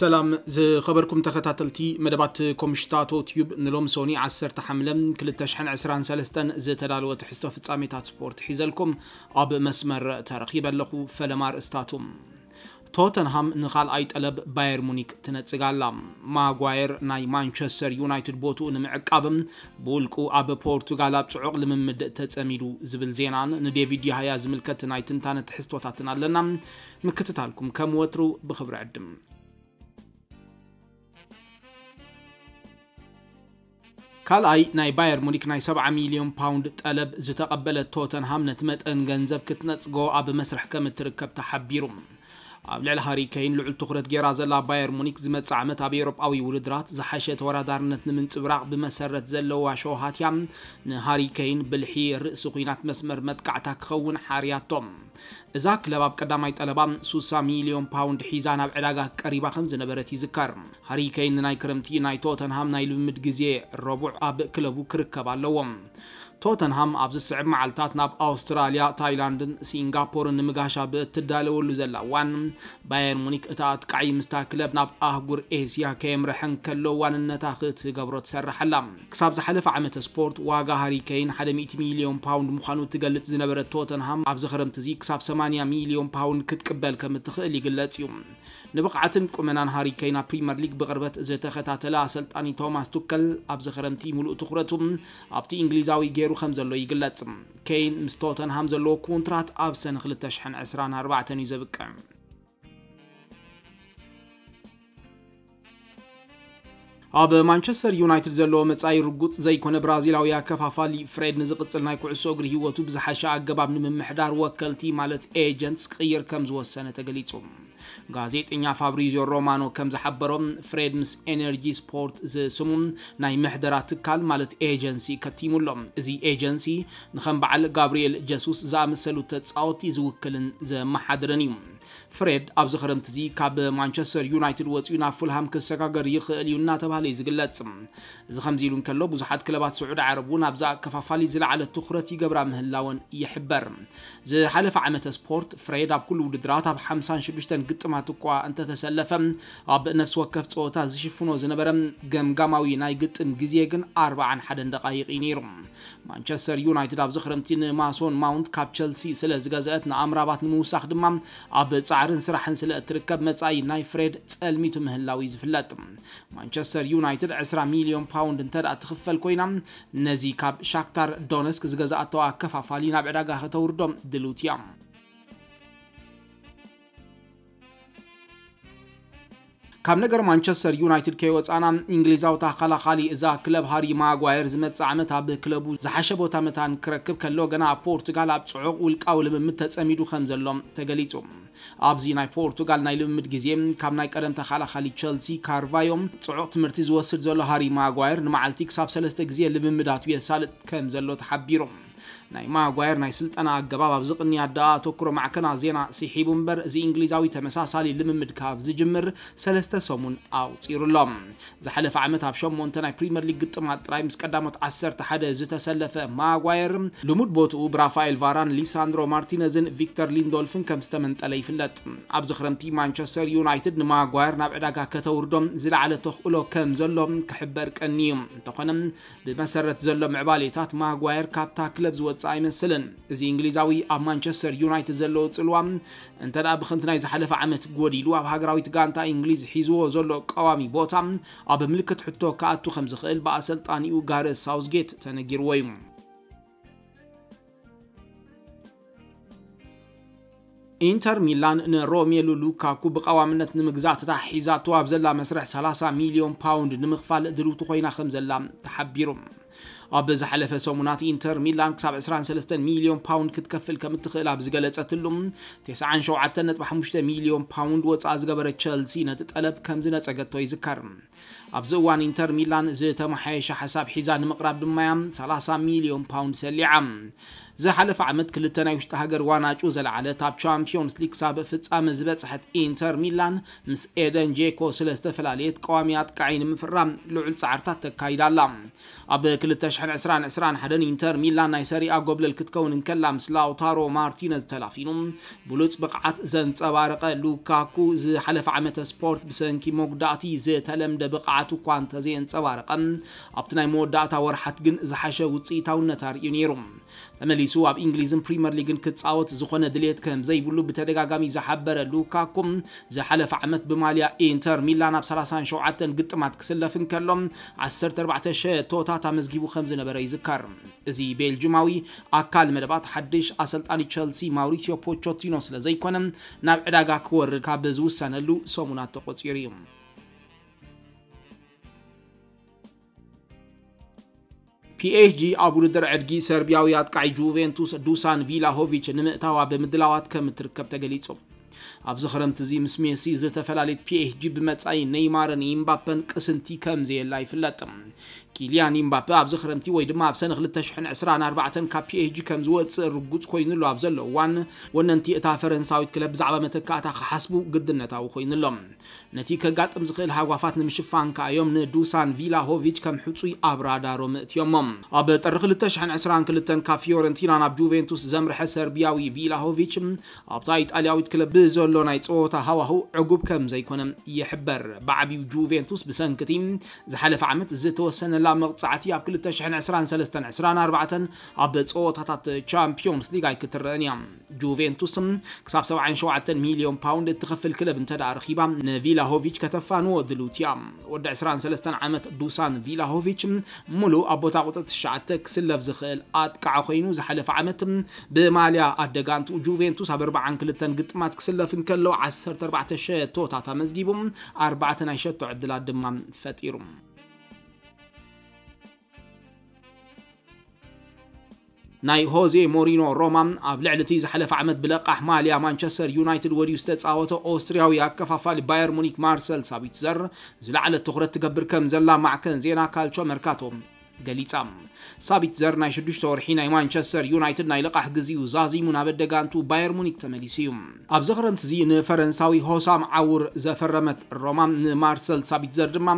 ሰላም ዝኸበርኩም ተኸታተልቲ መደባት ኮምሽታቶ ቲዩብ ንሎም ሶኒ 10 ሓምለ 223 ዝተዳለወ ትሕዝቶ ፍጻሜታት ስፖርት ሒዘልኩም ኣብ መስመር ተረኺበ ኣለኹ ፈለማ ርእስታቱም ቶተንሃም ንኻልኣይ ጠለብ ባየር ሙኒክ ትነጽግ ኣላ ማጓየር ናይ ማንቸስተር ዩናይትድ ቦትኡ ንምዕቃብ ብውልቁ ኣብ ፖርቱጋል ኣብ ጽዑቕ ልምምድ ተጸሚዱ ዝብል ዜናን ንዴቪድ ያህያ ዝምልከት ናይ ትንታነ ትሕዝቶታትን ኣለና ምክትታልኩም ከም ወትሩ ብክብሪ ዕድም ካልኣይ ናይ ባየር ሙኒክ ናይ 70 ሚልዮን ፓውንድ ጠለብ ዝተቐበለ ቶተንሃም ነቲ መጠን ገንዘብ ክትነፅጎ ኣብ መስርሕ ከም እትርከብ ተሓቢሩ ኣብ ልዕሊ ሃሪከይን ልዑል ትኩረት ጌራ ዘላ ባየር ሙኒክ ዝመፅእ ዓመት ኣብ ኤሮጳዊ ውድድራት ዝሓሸ ተወዳዳርነት ንምንፅብራቕ ብመሰረት ዘለዋ ሸውሃት እያ ንሃሪከይን ብልሒ ርእሲ ኩናት መስመር መጥቃዕታ ክኸውን ሓርያቶም እዛ ክለብ ኣብ ቀዳማይ ጠለባ 60 ሚሊዮን ፓውንድ ሒዛ ናብ ዕዳጋ ቀሪባ ከም ዝነበረት ይዝከር ሃሪ ናይ ክረምቲ ናይ ቶተንሃም ናይ ልምምድ ግዜ ረቡዕ ኣብ ክለቡ ክርከብ ኣለዎም توتنهام ابز سعب معلتات ناب اوستراليا تايلاند سنغافور نمغاشا بتدالو لزلا وان بايرن مونيك اتات قعي مستاكلب ناب اهغور اسيا كامر حنكلو وان نتا خت غبرت سرحلا كساب زحلف عمت سبورت واغا هاري كين 100 مليون باوند مخانو تغلط زنبرت توتنهام ابز خرمت زي كساب 80 مليون باوند كتقبل كمتخلي غلاصيو نبقعتن قمنان هاري كينا بريمير ليج بغربت زيتا خطا تلا سلطاني توماس توكل ابز خرمتي ملو تخرتو ابتي انجليزاوي تغيرو خمزلو يقلت كين مستوطن همزلو كونترات أبسن خلتاش حن عسران أربعة نيزة ኣብ ማንቸስተር ዩናይትድ ዘሎ መጻኢ ርጉፅ ዘይኮነ ብራዚላዊ ኣከፋፋሊ ፍሬድ ንዝቕፅል ናይ ኩዕሶ እግሪ ህይወቱ ብዝሓሸ ኣገባብ ንምምሕዳር ወከልቲ ማለት ኤጀንትስ ክቕይር ከም ዝወሰነ ተገሊጹ ጋዜጠኛ ፋብሪዚዮ ሮማኖ ከም ዝሓበሮም ፍሬድ ምስ ኤነርጂ ስፖርት ዝስሙ ናይ ምሕደራ ትካል ማለት ኤጀንሲ ከቲሙሎም እዚ ኤጀንሲ ንከም በዓል ጋብርኤል ጀሱስ ዝኣመሰሉ ተፃወቲ ዝውክልን ዘመሓድርን እዩ فريد أبز خرمت زي كاب مانشستر يونايتد وتينا فولهام كسكاجر يخ اليونا تبهالي زقلت زخمزيلون كلو بزحات كلبات سعود عربون أبز كفافالي زل على التخرة جبر مهلاون يحبر زي حلف عمة سبورت فريد أب كل ودرات أب حمسان شدشتن قط ما تقوى أنت تسلف أب نفس وقفت صوتا زشفونه زنبرم جمجماوي ناي قط جزيجن أربعة حدن دقائق ينيرم مانشستر يونايتد أبز خرمتين ماسون ماونت كاب تشيلسي سلز جزأت نعم رابط نموسخ دمام أب ብጻዕርን ስራሕን ስለ እትርከብ መጻኢ ናይ ፍሬድ ጸልሚቱ ምህላው እዩ ዝፍለጥ ማንቸስተር ዩናይትድ 20 ሚልዮን ፓውንድ እንተ ደኣ ትኽፈል ኮይና ነዚ ካብ ሻክታር ዶነስክ ዝገዛእተዋ ከፋፋሊ ናብ ዕዳጋ ከተውርዶም ድሉት እያ ካብ ነገር ማንቸስተር ዩናይትድ ከይወፃና እንግሊዛዊ ተኸላኻሊ እዛ ክለብ ሃሪ ማጓየር ዝመፅእ ዓመት ኣብ ክለቡ ዝሓሸ ቦታ ምታን ክረክብ ከሎ ገና ኣብ ፖርቱጋል ኣብ ፅዑቕ ውልቃዊ ልምምድ ተፀሚዱ ከም ዘሎ ተገሊጹ ኣብዚ ናይ ፖርቱጋል ናይ ልምምድ ግዜ ካብ ናይ ቀደም ተኸላኻሊ ቸልሲ ካርቫዮ ፅዑቕ ትምህርቲ ዝወስድ ዘሎ ሃሪ ማጓየር ንመዓልቲ ክሳብ ሰለስተ ግዜ ልምምዳቱ የሳልጥ ከም ዘሎ ተሓቢሮም ናይ ማጓየር ናይ ስልጠና ኣገባብ ኣብ ዝቕንያ ኣዳ ተክሮ ማዕከና ዜና ስሒቡ እምበር እዚ እንግሊዛዊ ተመሳሳሊ ልምምድ ካብ ዝጅምር ሰለስተ ሰሙን ኣውፂሩሎም ዝሓለፈ ዓመት ኣብ ሸሞንተ ናይ ፕሪምየር ሊግ ግጥማት ጥራይ ምስ ቀዳሞት 11 ዝተሰለፈ ማጓየር ልሙድ ቦትኡ ብራፋኤል ቫራን ሊሳንድሮ ማርቲነዝን ቪክተር ሊንዶልፍን ከም ዝተመንጠለ ይፍለጥ ኣብዚ ክረምቲ ማንቸስተር ዩናይትድ ንማጓየር ናብ ዕዳጋ ከተውርዶም ዝለዓለ ተኽእሎ ከም ዘሎ ክሕበር ቀኒ እዩ እንተኾነ ብመሰረት ዘሎ ምዕባሌታት ማጓየር ካብታ ክለብ ዝወፅ ዝመጽ ኣይመስልን እዚ እንግሊዛዊ ኣብ ማንቸስተር ዩናይትድ ዘለዎ ጽልዋ እንተ ደኣ ብክንቲ ናይ ዝሓለፈ ዓመት ጎዲሉ ኣብ ሃገራዊት ጋንታ እንግሊዝ ሒዝዎ ዘሎ ቀዋሚ ቦታ ኣብ ምልክት ሕቶ ክኣቱ ከም ዝኽእል ብኣሰልጣኒኡ ጋረ ሳውዝጌት ተነጊርዎ እዩ ኢንተር ሚላን ንሮሜሉ ሉካኩ ብቐዋምነት ንምግዛእ ተታሒዛቶ ኣብ ዘላ መስርሕ 30 ሚልዮን ፓውንድ ንምኽፋል ድልውቲ ኮይና ከም ዘላ ተሓቢሩ ኣብ ዝሓለፈ ሰሙናት ኢንተር ሚላን ክሳብ 23 ሚልዮን ፓውንድ ክትከፍል ከም እትኽእል ኣብ ዝገለፀትሉ 97.5 ሚልዮን ፓውንድ ወፃኢ ዝገበረ ቸልሲ ነቲ ጠለብ ከም ዝነፀገቶ ይዝከር ابزوان انتر ميلان زيته محايشه حساب حزان مقراب دمايام 30 مليون باوند سليعام زي حلف عمد كلتنا يشتهجر وانا جوز العالة تاب شامفيونس ليك ساب فتسا مزبت حت انتر ميلان مس ايدن جيكو سلسة فلاليت قواميات قعين مفرام لعل سعرتا تكايدا لام اب كلتا شحن عسران عسران حدن انتر ميلان نايساري اقوبل الكتكون انكلام سلاو تارو مارتينز تلافينوم بلوت بقعت زن تبارق لوكاكو زي حلف عمد سبورت بسنكي موقداتي زي تلم دبق ብቕዓት እኳ እንተዘየንፀባረቐ ኣብቲ ናይ መወዳእታ ወርሓት ግን ዝሓሸ ውፅኢታውነት ኣርእዩ ነይሩ ተመሊሱ ኣብ እንግሊዝን ፕሪምየር ሊግን ክፃወት ዝኾነ ድሌት ከም ዘይብሉ ብተደጋጋሚ ዝሓበረ ሉካኩም ዝሓለፈ ዓመት ብማልያ ኢንተር ሚላን ኣብ 37 ግጥማት ክስለፍን እንከሎ 14 ሸቶታት ኣመዝጊቡ ከም ዝነበረ ይዝከር እዚ ቤልጅማዊ ኣካል መደባት ሓድሽ ኣሰልጣኒ ቸልሲ ማውሪሲዮ ፖቾቲኖ ስለ ዘይኮነ ናብ ዕዳጋ ክወርድ ካብ ዝውሰነሉ ሰሙናት ተቆፂሩ እዩ ፒኤችጂ ኣብ ውድድር ዕድጊ ሰርቢያዊ ኣጥቃዒ ጁቬንቱስ ዱሳን ቪላሆቪች ንምእታዋ ብምድላዋት ከም እትርከብ ተገሊጹ ኣብዚ ክረምቲ እዚ ምስ ሜሲ ዝተፈላለየት ፒኤችጂ ብመጻኢ ነይማርን ኢምባፐን ቅስንቲ ከም ዘየላ ይፍለጥ كيليان امبابي اب زخرمتي وي دما اب سنخ لتشحن 24 كابي اج كم زوت رغوت كوين له اب زلو وان انتي اتا فرنساوي كلب زعبه متكا متكاتا خحسبو قدنتاو كوين لهم نتي كغاطم زخيل هاغوافات نمشفان كا يوم ندوسان فيلا هوفيتش كم حصي ابرادارو متيومم اب طرخ لتشحن 22 كافيورنتينا ناب زمر حسر بياوي فيلا هوفيتش اب تايت الياويت كلب زلو ناي ጾታ ሃዋህው ዕጉብ يحبر بعبي جوفينتوس بسنكتيم زحلف عمت ዝሓለፈ ዓመት لا ናብ መቕፃዕቲ ኣብ 2023 ኣብ ፀወታታት ቻምፒዮንስ ሊግ ኣይክትረአን እያ ጁቬንቱስ ክሳብ 77 ሚልዮን ፓውንድ እትኸፍል ክለብ እንተዳ ረኺባ ንቪላሆቪች ከተፋንዎ ድሉት እያ ወዲ 23 ዓመት ዱሳን ቪላሆቪች ሙሉእ ኣብ ቦታ ቁጥሪ 9 ክስለፍ ዝኽእል ኣጥቃዓ ኮይኑ ዝሓለፈ ዓመት ብማልያ ኣደጋንቱ ጁቬንቱስ ኣብ 42 ግጥማት ክስለፍ እንከሎ 14 ሸቶታት ኣመዝጊቡ ኣርባዕተ ናይ ሸቶ ዕድላት ድማ ፈጢሩ ናይ ሆዜ ሞሪኖ ሮማን ኣብ ልዕሊ እቲ ዝሓለፈ ዓመት ብለቃሕ ማልያ ማንቸስተር ዩናይትድ ወዲዩ ዝተፃወተ ኦስትሪያዊ ኣከፋፋሊ ባየር ሙኒክ ማርሰል ሳቢትዘር ዝለዕለ ትኩረት ትገብር ከም ዘላ ማዕከን ዜና ካልቾ መርካቶም ገሊጻ ሳቢት ዘር ናይ ሽዱሽተ ወርሒ ናይ ማንቸስተር ዩናይትድ ናይ ልቓሕ ግዜኡ ዛዚሙ ናብ ደጋንቱ ባየር ሙኒክ ተመሊሱ እዩ ኣብዚ ክረምቲ እዚ ንፈረንሳዊ ሆሳም ዓውር ዘፈረመት ሮማ ንማርሰል ሳቢት ዘር ድማ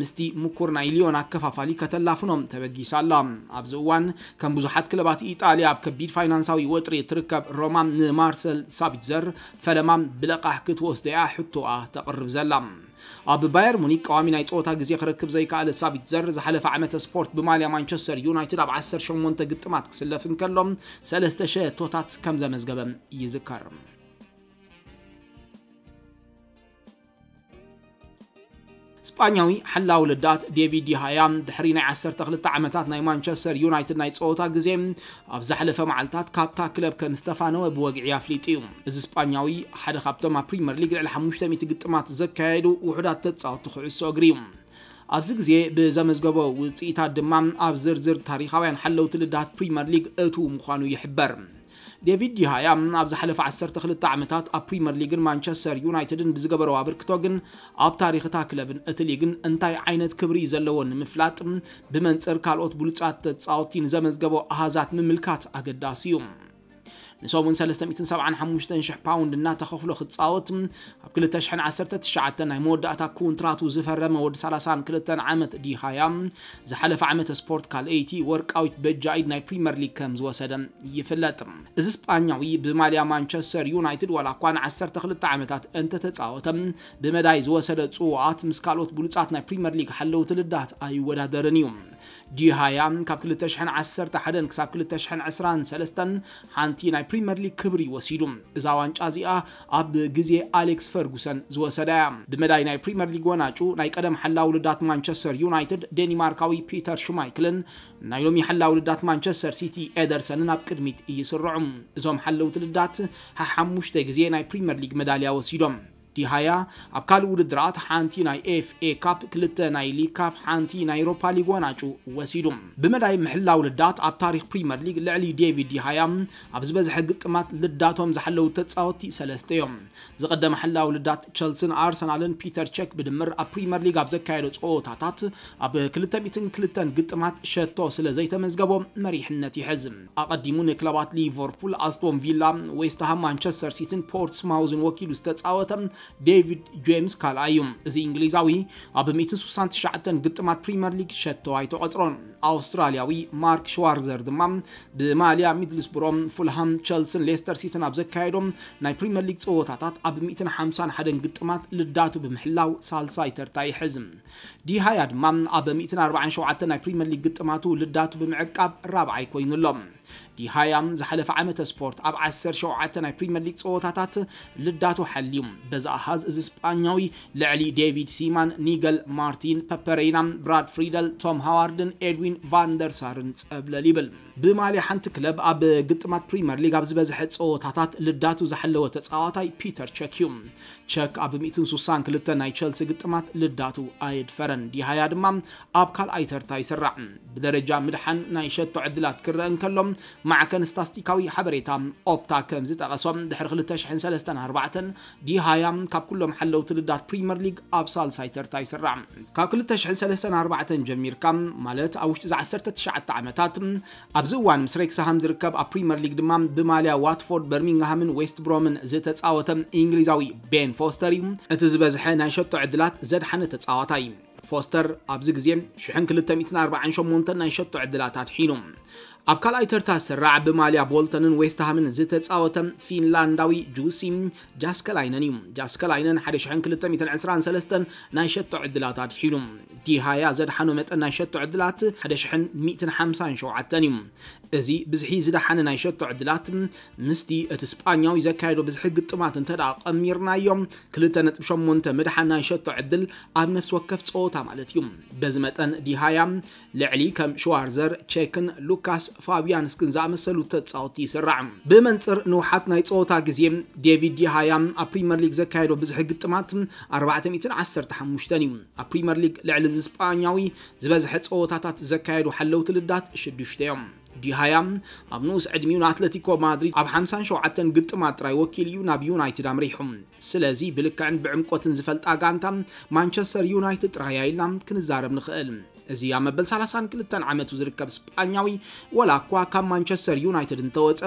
ምስቲ ምኩር ናይ ሊዮን ኣከፋፋሊ ከተላፍኖም ተበጊሳ ኣላ ኣብዚ እዋን ከም ብዙሓት ክለባት ኢጣልያ ኣብ ከቢድ ፋይናንሳዊ ወጥሪ ትርከብ ሮማ ንማርሰል ሳቢት ዘር ፈለማ ብልቓሕ ክትወስደያ ሕቶኣ ተቕርብ ዘላ ኣብ ባየር ሙኒክ ቀዋሚ ናይ ፀወታ ግዜ ክርክብ ዘይከኣለ ሳቢት ዘር ዝሓለፈ ዓመተ ስፖርት ብማልያ ማንቸስተር ዩናይትድ ኣብ 18 ግጥማት ክስለፍ እንከሎም 3 ሸቶታት ከም ዘመዝገበ ይዝከር እስጳኛዊ ሓላ ውልዳት ዴቪድ ዲሃያ ድሕሪ ናይ 12 ዓመታት ናይ ማንቸስተር ዩናይትድ ናይ ፀወታ ግዜ ኣብ ዝሓለፈ መዓልትታት ካብታ ክለብ ከንዝተፋነወ ብወግዒ ኣፍሊጡ እዩ እዚ እስጳኛዊ ሓደ ካብቶም ኣብ ፕሪምየር ሊግ ልዕሊ 500 ግጥማት ዘካየዱ ውሑዳት ተፃወቲ ኩዕሶ እግሪ እዩ ኣብዚ ግዜ ብዘመዝገቦ ውፅኢታት ድማ ኣብ ዝርዝር ታሪካውያን ሓለውቲ ልዳት ፕሪምየር ሊግ እቱ ምዃኑ ይሕበር ዴቪድ ዲሃያ ኣብ ዝሓለፈ 12 ዓመታት ኣብ ፕሪምየር ሊግን ማንቸስተር ዩናይትድን ብዝገበረ ኣበርክቶ ግን ኣብ ታሪክታ ክለብን እቲ ሊግን እንታይ ዓይነት ክብሪ ዘለዎ ንምፍላጥ ብመንፅር ካልኦት ብሉፃት ተፃወቲ ንዘመዝገቦ ኣሃዛት ምምልካት ኣገዳሲ እዩ نسوب من سلسة ميتين سبعة حموشتين شح باوند النا تخوف له خطاوت بكل تشحن عسرت الشعتنا مود أتا كونترات وزفر رم ود سلاسان كل تن عمت دي خيام زحلف عمت سبورت كال اي تي ورك اوت بيت جايد ناي بريمير ليج كمز وسدم يفلت از اسبانياوي بماليا مانشستر يونايتد ولا كان عسر تخلط عمتات انت تتصاوت بمدايز وسد صوات مسكالوت بلوصات ناي بريمير ليج حلوت للدات اي ودا درنيوم ጂ20 ካብ 211 ክሳብ 223 ሓንቲ ናይ ፕሪምየር ሊግ ክብሪ ወሲዱ እዛ ዋንጫ እዚኣ ኣብ ግዜ ኣሌክስ ፈርጉሰን ዝወሰዳ እያ ብመዳይ ናይ ፕሪምየር ሊግ ወናጩ ናይ ቀደም ሓላ ውልዳት ማንቸስተር ዩናይትድ ዴኒማርካዊ ፒተር ሽማይክልን ናይ ሎሚ ሓላ ውልዳት ማንቸስተር ሲቲ ኤደርሰንን ኣብ ቅድሚት ይስርዑ እዞም ሓለውቲ ልዳት ሓሙሽተ ግዜ ናይ ፕሪምየር ሊግ መዳልያ ወሲዶም ድሃያ ኣብ ካልእ ውድድራት ሓንቲ ናይ ኤፍ ኤ ካፕ ክልተ ናይ ሊግ ካፕ ሓንቲ ናይ ኤሮፓ ሊግ ዋናጩ ወሲዱ ብመዳይ ምሕላው ልዳት ኣብ ታሪክ ፕሪምየር ሊግ ልዕሊ ዴቪድ ድሃያ ኣብ ዝበዝሐ ግጥማት ልዳቶም ዝሓለው ተፃወቲ ሰለስተ እዮም ዝቐደመ ሕላው ልዳት ቸልሲን ኣርሰናልን ፒተር ቸክ ብድምር ኣብ ፕሪምየር ሊግ ኣብ ዘካየዶ ፀወታታት ኣብ 202 ግጥማት ሸቶ ስለ ዘይተመዝገቦ መሪሕነት ይሕዝ ኣቐዲሙ ንክለባት ሊቨርፑል ኣስቶን ቪላ ዌስትሃም ማንቸስተር ሲቲን ፖርትስማውዝን ወኪሉ ዝተፃወተ ዴቪድ ጄምስ እዩ እዚ እንግሊዛዊ ኣብ 169 ግጥማት ፕሪምየር ሊግ ሸተዋይ ተቆፅሮ ኣውስትራልያዊ ማርክ ሸዋርዘር ድማ ብማልያ ሚድልስብሮ ፉልሃም ቸልስን ሌስተር ሲትን ኣብ ዘካየዶም ናይ ፕሪምየር ሊግ ፀወታታት ኣብ 151 ግጥማት ልዳቱ ብምሕላው ሳልሳይ ተርታ ይሕዝ ዲሃያ ድማ ኣብ 147 ናይ ፕሪምየር ሊግ ግጥማቱ ልዳቱ ብምዕቃብ ራብዓይ ኮይኑሎም ዲ20 ዝሓለፈ ዓመተ ስፖርት ኣብ 17 ናይ ፕሪምየር ሊግ ፀወታታት ልዳቱ ሓልዩ በዚ ኣሃዝ እዚ ስጳኛዊ ልዕሊ ዴቪድ ሲማን ኒገል ማርቲን ፐፐሬና ብራድ ፍሪደል ቶም ሃዋርድን ኤድዊን ቫንደርሳርን ፀብለል ይብል ብማልያ ሓንቲ ክለብ ኣብ ግጥማት ፕሪምየር ሊግ ኣብ ዝበዝሐ ፀወታታት ልዳቱ ዝሓለወ ተፃዋታይ ፒተር ቸክ እዩ ቸክ ኣብ 162 ናይ ቸልሲ ግጥማት ልዳቱ ኣየድፈረን ዲሃያ ድማ ኣብ ካልኣይ ተርታ ይስራዕ ብደረጃ ምድሓን ናይ ሸቶ ዕድላት ክረአ እንከሎም معكن استاتيكاوي حبريتا اوبتا كمزي تغسوم دحر خلطة شحن سلستان هربعتن دي هايا كاب كلهم حلو تلدات بريمير ليج ابسال سايتر تايسر رام كاب كلطة شحن سلستان هربعتن جمير كام مالت اوش تزع سرطة شعت عمتات ابزوان مسريك سهام زركب ا بريمير ليج دمام بماليا واتفورد برمينغهام ويست برومن زيت تصاوتم انجليزاوي بين فوستري اتزبزح نايشتو عدلات زد حنة تصاوتاي فوستر ابزي غزيم شحن كلتا 248 نايشتو عدلات حينوم ኣብ ካልኣይ ተርታ ዝስራዕ ብማልያ ቦልተንን ዌስትሃምን ዝተፃወተ ፊንላንዳዊ ጁሲም ጃስከላይነን እዩ ጃስከላይነን 1223 ናይ ሸቶ ዕድላት ኣድሒሉ ዲሃያ ዘድሓኖ መጠን ናይ ሸቶ ዕድላት 1157 እዩ እዚ ብዝሒ ዝደሓነ ናይ ሸቶ ዕድላት ምስቲ እቲ ስጳኛዊ ዘካየዶ ብዝሒ ግጥማት እንተዳ ቀሚርናዮም 2.8 ምድሓን ናይ ሸቶ ዕድል ኣብ ነፍሲ ወከፍ ፀወታ ማለት እዩ በዚ መጠን ዲሃያ ልዕሊ ከም ሽዋርዘር ቼክን ሉካስ ፋቢያን ስክን መሰሉ ተፃወቲ ይስራዕ ብመንፅር ንውሓት ናይ ፀወታ ግዜ ዴቪድ ዲሃያ ኣብ ፕሪምየር ሊግ ዘካየዶ ብዙሕ ግጥማት 415 እዩ ኣብ ፕሪምየር ሊግ ልዕሊ ዝስጳኛዊ ዝበዝሐ ፀወታታት ዘካየዱ ሓለው ትልዳት 6 እዮም ዲሃያ ኣብ ንኡስ ዕድሚኡ ንኣትለቲኮ ማድሪድ ኣብ 57 ግጥማት ጥራይ ወኪል እዩ ናብ ዩናይትድ ኣምሪሑ ስለዚ ብልክዕን ብዕምቆትን ዝፈልጣ ጋንታ ማንቸስተር ዩናይትድ ጥራያ ኢልና ክንዛረብ ንኽእል እዚ ኣብ መበል 32 ዓመቱ ዝርከብ ስጳኛዊ ወላ እኳ ካብ ማንቸስተር ዩናይትድ እንተወፀ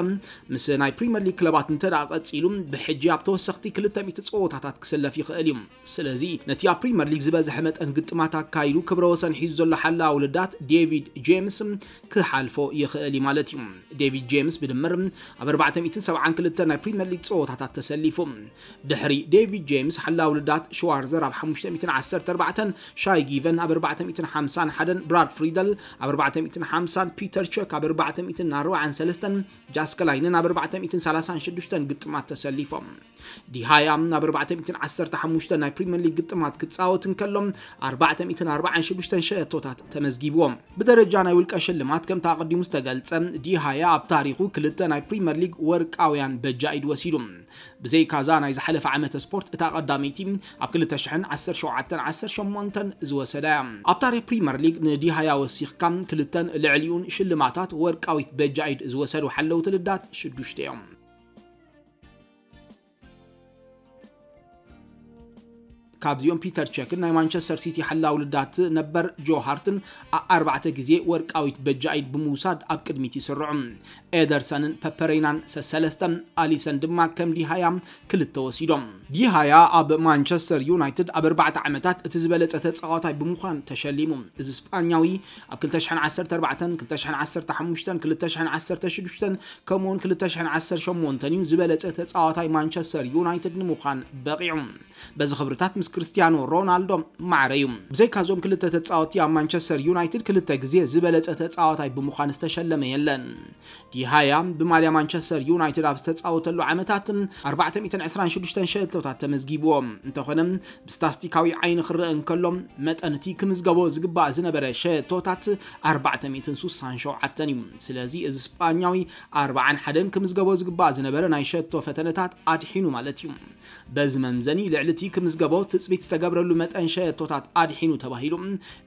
ምስ ናይ ፕሪምየር ሊግ ክለባት እንተዳ ቀፂሉ ብሕጂ ኣብ ተወሰኽቲ 200 ፀወታታት ክስለፍ ይኽእል እዩ ስለዚ ነቲ ኣብ ፕሪምየር ሊግ ዝበዝሐ መጠን ግጥማት ኣካይዱ ክብረ ወሰን ሒዙ ዘሎ ሓላ ውልዳት ዴቪድ ጄምስ ክሓልፎ ይኽእል እዩ ማለት እዩ ዴቪድ ጄምስ ብድምር ኣብ 472 ናይ ፕሪምየር ሊግ ፀወታታት ተሰሊፉ ድሕሪ ዴቪድ ጄምስ ሓላ ውልዳት ሽዋርዘር ኣብ 514 ሻይ ጊቨን ኣብ 450 حدن براد فريدل عبر بعتم إتن حمسان بيتر تشوك عبر بعتم إتن نارو عن سلستن جاسك لاينن عبر بعتم إتن سلاسان شدوشتن قطمات تسليفهم دي هايام عبر بعتم إتن عسر تحموشتن ناي بريمير ليج قطمات كتساوتن كلهم أربعتم إتن أربعة شدوشتن شيتوتات تمزجيبهم بدرجة ناي ولك أشلمات كم تعقد مستقل دي هايا بتاريخو كلتا ناي بريمير ليج ورك أويان بجايد وسيلهم بزي كازا ناي حلف عمة سبورت إتا قداميتي أب كلتا شحن عسر شو عتن عسر سلام زوسلام أبتاري بريمير ليغ ندي هيا وسيخ كام كلتن لعليون شل معتات ورقاويت بجايد از وحلو تلدات شدوش ካብዚኦም ፒተር ቸክን ናይ ማንቸስተር ሲቲ ሓላው ልዳት ነበር ጆ ሃርትን ኣርባዕተ ግዜ ወርቃዊት በጃኢድ ብምውሳድ ኣብ ቅድሚት ይስርዑ ኤደርሰንን ፐፐሬናን ሰሰለስተን ኣሊሰን ድማ ከም ዲሃያ ክልተ ወሲዶም ዲሃያ ኣብ ማንቸስተር ዩናይትድ ኣብ 4 ዓመታት እቲ ዝበለፀ ተፃዋታይ ብምዃን ተሸሊሙ እዚ ስጳኛዊ ኣብ 2014 ከምኡውን 218 እዩ ዝበለፀ ተፃዋታይ ማንቸስተር ዩናይትድ ንምዃን በቂዑ በዚ ክብርታት ምስ ክርስቲያኖ ሮናልዶ ማዕረዩ ብዘይ ካብዞም ክልተ ተፃወቲ ኣብ ማንቸስተር ዩናይትድ ክልተ ግዜ ዝበለፀ ተፃዋታይ ብምዃን ዝተሸለመ የለን ዲሃያ ብማልያ ማንቸስተር ዩናይትድ ኣብ ዝተፃወተሉ ዓመታት 426 ሸለቶታት ተመዝጊብዎ እንተኾነ ብስታስቲካዊ ዓይኒ ክርአ እንከሎ መጠን እቲ ክምዝገቦ ዝግባእ ዝነበረ ሸቶታት 467 እዩ ስለዚ እዚ ስጳኛዊ 41 ክምዝገቦ ዝግባእ ዝነበረ ናይ ሸቶ ፈተነታት ኣድሒኑ ማለት እዩ በዚ መምዘኒ ልዕሊ እቲ ክምዝገቦ ትፅቢት ዝተገብረሉ መጠን ሸየቶታት ኣድሒኑ ተባሂሉ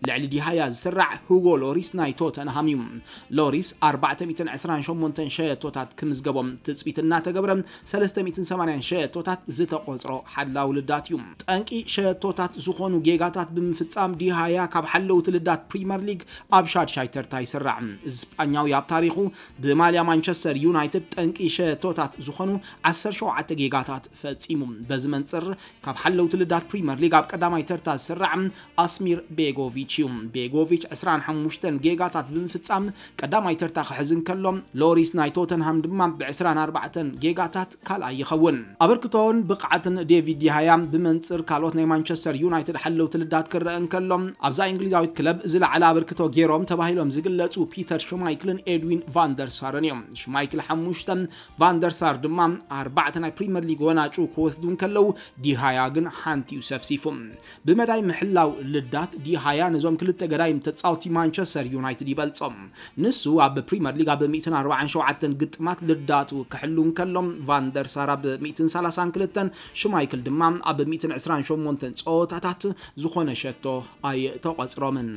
ልዕሊ ዲሃያ ዝስራዕ ህጎ ሎሪስ ናይ ቶተንሃም እዩ ሎሪስ 428 ሸየቶታት ክምዝገቦም ትፅቢት እናተገብረ 380 ሸየቶታት ዝተቆፅሮ ሓላው ልዳት እዩ ጠንቂ ሸየቶታት ዝኾኑ ጌጋታት ብምፍፃም ዲሃያ ካብ ሓለውቲ ልዳት ፕሪምየር ሊግ ኣብ ሻድሻይ ተርታ ይስራዕ ስጳኛዊ ኣብ ታሪኹ ብማልያ ማንቸስተር ዩናይትድ ጠንቂ ሸየቶታት ዝኾኑ 17 ጌጋታት ፈፂሙ በዚ መንፅር ካብ ሓለውቲ ልዳት ፕሪምየር ሊግ ኣብ ቀዳማይ ተርታ ዝስራዕ ኣስሚር ቤጎቪች እዩ ቤጎቪች 25 ጌጋታት ብምፍጻም ቀዳማይ ተርታ ክሕዝን ከሎ ሎሪስ ናይ ቶተንሃም ድማ ብ24 ጌጋታት ካልኣይ ይኸውን ኣበርክቶን ብቕዓትን ዴቪድ ዲሃያ ብመንፅር ካልኦት ናይ ማንቸስተር ዩናይትድ ሓለው ትልዳት ክረአን ከሎ ኣብዛ እንግሊዛዊት ክለብ ዝለዕለ ኣበርክቶ ገይሮም ተባሂሎም ዝግለፁ ፒተር ሽማይክልን ኤድዊን ቫንደርሳርን እዮም ሽማይክል 5 ቫንደርሳር ድማ ኣርባዕተ ናይ ፕሪምየር ሊግ ወናጩ ክወስዱን ከለው ዲሃያ ግን ሓንቲ እዩ ሰፍሲፉም ብመዳይ ምሕላው ልዳት ዲ20 ነዞም ክልተ ገዳይ ተፃውቲ ማንቸስተር ዩናይትድ ይበልፆም ንሱ ኣብ ፕሪምየር ሊግ ኣብ 147 ግጥማት ልዳቱ ክሕሉን ከሎም ቫንደርሳር ኣብ 132 ሽማይክል ድማ ኣብ 128 ፀወታታት ዝኾነ ሸቶ ኣይተቆፅሮምን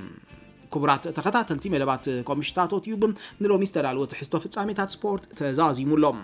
ክቡራት ተኸታተልቲ መደባት ኮምሽታቶት እዩ ንሎሚ ዝተዳልወ ትሕዝቶ ፍጻሜታት ስፖርት ተዛዚሙሎም